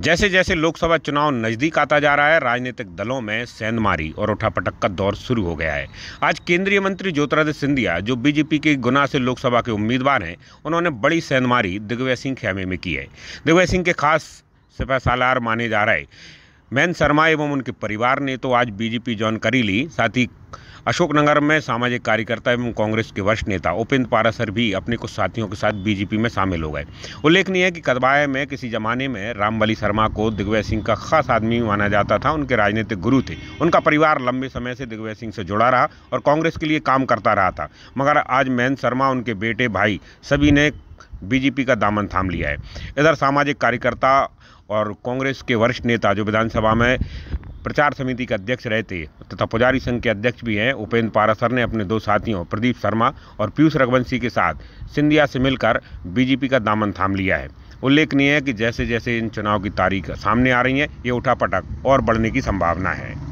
जैसे जैसे लोकसभा चुनाव नज़दीक आता जा रहा है राजनीतिक दलों में सेंधमारी और उठापटक का दौर शुरू हो गया है आज केंद्रीय मंत्री ज्योतिरादित्य सिंधिया जो बीजेपी के गुना से लोकसभा के उम्मीदवार हैं उन्होंने बड़ी सेंधमारी दिग्विजय सिंह खेमे में की है दिग्विजय सिंह के खास सिपह सालार माने जा रहे मैन शर्मा एवं उनके परिवार ने तो आज बीजेपी ज्वाइन कर ही ली साथ ही अशोकनगर में सामाजिक कार्यकर्ता एवं कांग्रेस के वरिष्ठ नेता उपेंद्र पारासर भी अपने कुछ साथियों के साथ बीजेपी में शामिल हो गए उल्लेखनीय है कि कदबाए में किसी जमाने में रामबली शर्मा को दिग्विजय सिंह का खास आदमी माना जाता था उनके राजनीतिक गुरु थे उनका परिवार लंबे समय से दिग्विजय सिंह से जुड़ा रहा और कांग्रेस के लिए काम करता रहा था मगर आज महेंद्र शर्मा उनके बेटे भाई सभी ने बीजेपी का दामन थाम लिया है इधर सामाजिक कार्यकर्ता और कांग्रेस के वरिष्ठ नेता जो विधानसभा में प्रचार समिति के अध्यक्ष रहते तथा पुजारी संघ के अध्यक्ष भी हैं उपेंद्र पारासर ने अपने दो साथियों प्रदीप शर्मा और पीयूष रघुवंशी के साथ सिंधिया से मिलकर बीजेपी का दामन थाम लिया है उल्लेखनीय है कि जैसे जैसे इन चुनाव की तारीख सामने आ रही है ये उठापटक और बढ़ने की संभावना है